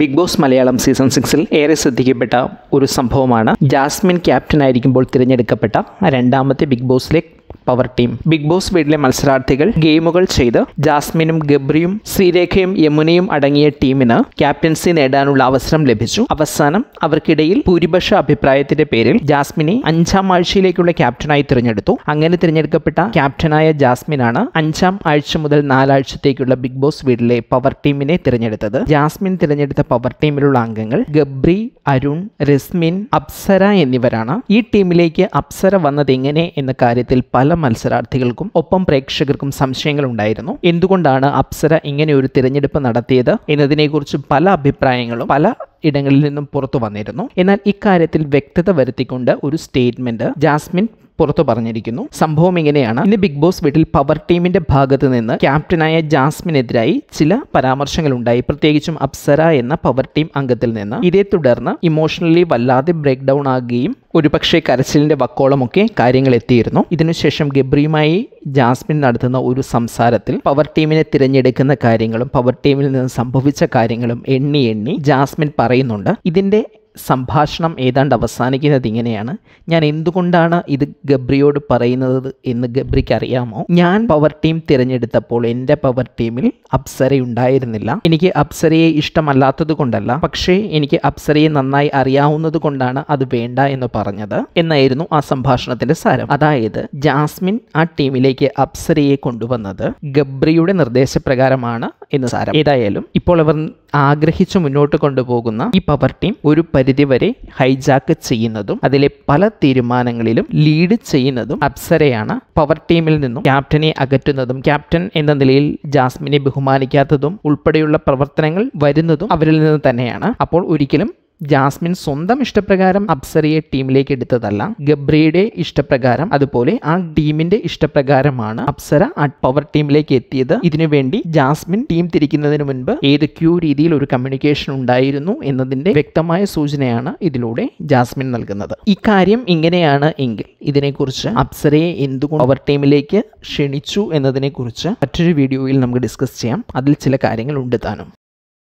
big boss Malayalam season സിക്സിൽ ഏറെ ശ്രദ്ധിക്കപ്പെട്ട ഒരു സംഭവമാണ് ജാസ്മിൻ ക്യാപ്റ്റൻ ആയിരിക്കുമ്പോൾ തിരഞ്ഞെടുക്കപ്പെട്ട രണ്ടാമത്തെ ബിഗ് ബോസിലെ പവർ ടീം ബിഗ് ബോസ് വീട്ടിലെ മത്സരാർത്ഥികൾ ഗെയിമുകൾ ചെയ്ത് ജാസ്മിനും ഗബ്രിയും ശ്രീരേഖയും യമുനയും അടങ്ങിയ ടീമിന് ക്യാപ്റ്റൻസി നേടാനുള്ള അവസരം ലഭിച്ചു അവസാനം അവർക്കിടയിൽ ഭൂരിപക്ഷ അഭിപ്രായത്തിന്റെ പേരിൽ ജാസ്മിനെ അഞ്ചാം ആഴ്ചയിലേക്കുള്ള ക്യാപ്റ്റനായി തിരഞ്ഞെടുത്തു അങ്ങനെ തിരഞ്ഞെടുക്കപ്പെട്ട ക്യാപ്റ്റനായ ജാസ്മിനാണ് അഞ്ചാം ആഴ്ച മുതൽ നാലാഴ്ചത്തേക്കുള്ള ബിഗ് ബോസ് വീട്ടിലെ പവർ ടീമിനെ തിരഞ്ഞെടുത്തത് ജാസ്മിൻ തിരഞ്ഞെടുത്ത പവർ ടീമിലുള്ള അംഗങ്ങൾ ഗബ്രി അരുൺ രസ്മിൻ അപ്സര എന്നിവരാണ് ഈ ടീമിലേക്ക് അപ്സര വന്നത് എങ്ങനെ എന്ന കാര്യത്തിൽ പല മത്സരാർത്ഥികൾക്കും ഒപ്പം പ്രേക്ഷകർക്കും സംശയങ്ങൾ ഉണ്ടായിരുന്നു എന്തുകൊണ്ടാണ് അപ്സര ഇങ്ങനെ ഒരു തിരഞ്ഞെടുപ്പ് നടത്തിയത് എന്നതിനെക്കുറിച്ച് പല അഭിപ്രായങ്ങളും പല ഇടങ്ങളിൽ നിന്നും പുറത്തു വന്നിരുന്നു എന്നാൽ ഇക്കാര്യത്തിൽ വ്യക്തത വരുത്തിക്കൊണ്ട് ഒരു സ്റ്റേറ്റ്മെന്റ് ജാസ്മിൻ പുറത്തു പറഞ്ഞിരിക്കുന്നു സംഭവം ഇങ്ങനെയാണ് ഇന്ന് ബിഗ് ബോസ് വീട്ടിൽ പവർ ടീമിന്റെ ഭാഗത്ത് നിന്ന് ക്യാപ്റ്റനായ ജാസ്മിനെതിരായി ചില പരാമർശങ്ങൾ ഉണ്ടായി പ്രത്യേകിച്ചും അപ്സര എന്ന പവർ ടീം അംഗത്തിൽ നിന്ന് ഇതേ തുടർന്ന് ഇമോഷണലി വല്ലാതെ ബ്രേക്ക് ഡൗൺ ആകുകയും ഒരുപക്ഷെ കരച്ചിലിന്റെ വക്കോളമൊക്കെ കാര്യങ്ങൾ എത്തിയിരുന്നു ഇതിനുശേഷം ഗബ്രിയുമായി ജാസ്മിൻ നടത്തുന്ന ഒരു സംസാരത്തിൽ പവർ ടീമിനെ തിരഞ്ഞെടുക്കുന്ന കാര്യങ്ങളും പവർ ടീമിൽ നിന്ന് സംഭവിച്ച കാര്യങ്ങളും എണ്ണി എണ്ണി ജാസ്മിൻ പറയുന്നുണ്ട് ഇതിന്റെ സംഭാഷണം ഏതാണ്ട് അവസാനിക്കുന്നത് ഇങ്ങനെയാണ് ഞാൻ എന്തുകൊണ്ടാണ് ഇത് ഗബ്രിയോട് പറയുന്നത് എന്ന് ഗബ്രിക്ക് അറിയാമോ ഞാൻ പവർ ടീം തിരഞ്ഞെടുത്തപ്പോൾ എൻ്റെ പവർ ടീമിൽ അപ്സര ഉണ്ടായിരുന്നില്ല എനിക്ക് അപ്സരയെ ഇഷ്ടമല്ലാത്തത് കൊണ്ടല്ല പക്ഷേ എനിക്ക് അപ്സരയെ നന്നായി അറിയാവുന്നത് കൊണ്ടാണ് അത് വേണ്ട എന്ന് പറഞ്ഞത് എന്നായിരുന്നു ആ സംഭാഷണത്തിന്റെ സാരം അതായത് ജാസ്മിൻ ആ ടീമിലേക്ക് അപ്സരയെ കൊണ്ടുവന്നത് ഗബ്രിയുടെ നിർദ്ദേശപ്രകാരമാണ് എന്ന് സാരം ഏതായാലും ഇപ്പോൾ അവർ ആഗ്രഹിച്ച് മുന്നോട്ട് കൊണ്ടുപോകുന്ന ഈ പവർ ടീം ഒരു പരിധിവരെ ഹൈജാക്ക് ചെയ്യുന്നതും അതിലെ പല തീരുമാനങ്ങളിലും ലീഡ് ചെയ്യുന്നതും അപ്സരയാണ് പവർ ടീമിൽ നിന്നും ക്യാപ്റ്റനെ അകറ്റുന്നതും ക്യാപ്റ്റൻ എന്ന നിലയിൽ ജാസ്മിനെ ബഹുമാനിക്കാത്തതും ഉൾപ്പെടെയുള്ള പ്രവർത്തനങ്ങൾ വരുന്നതും അവരിൽ നിന്ന് തന്നെയാണ് അപ്പോൾ ഒരിക്കലും ജാസ്മിൻ സ്വന്തം ഇഷ്ടപ്രകാരം അപ്സരയെ ടീമിലേക്ക് എടുത്തതല്ല ഗബ്രിയുടെ ഇഷ്ടപ്രകാരം അതുപോലെ ആ ടീമിന്റെ ഇഷ്ടപ്രകാരമാണ് അപ്സര ആ പവർ ടീമിലേക്ക് എത്തിയത് ഇതിനുവേണ്ടി ജാസ്മിൻ ടീം തിരിക്കുന്നതിന് മുൻപ് ഏതൊക്കെയോ രീതിയിൽ ഒരു കമ്മ്യൂണിക്കേഷൻ ഉണ്ടായിരുന്നു എന്നതിന്റെ വ്യക്തമായ സൂചനയാണ് ഇതിലൂടെ ജാസ്മിൻ നൽകുന്നത് ഇക്കാര്യം ഇങ്ങനെയാണ് എങ്കിൽ ഇതിനെക്കുറിച്ച് അപ്സരയെ എന്തുകൊണ്ട് പവർ ടീമിലേക്ക് ക്ഷണിച്ചു എന്നതിനെക്കുറിച്ച് മറ്റൊരു വീഡിയോയിൽ നമുക്ക് ഡിസ്കസ് ചെയ്യാം അതിൽ ചില കാര്യങ്ങൾ ഉണ്ട് താനും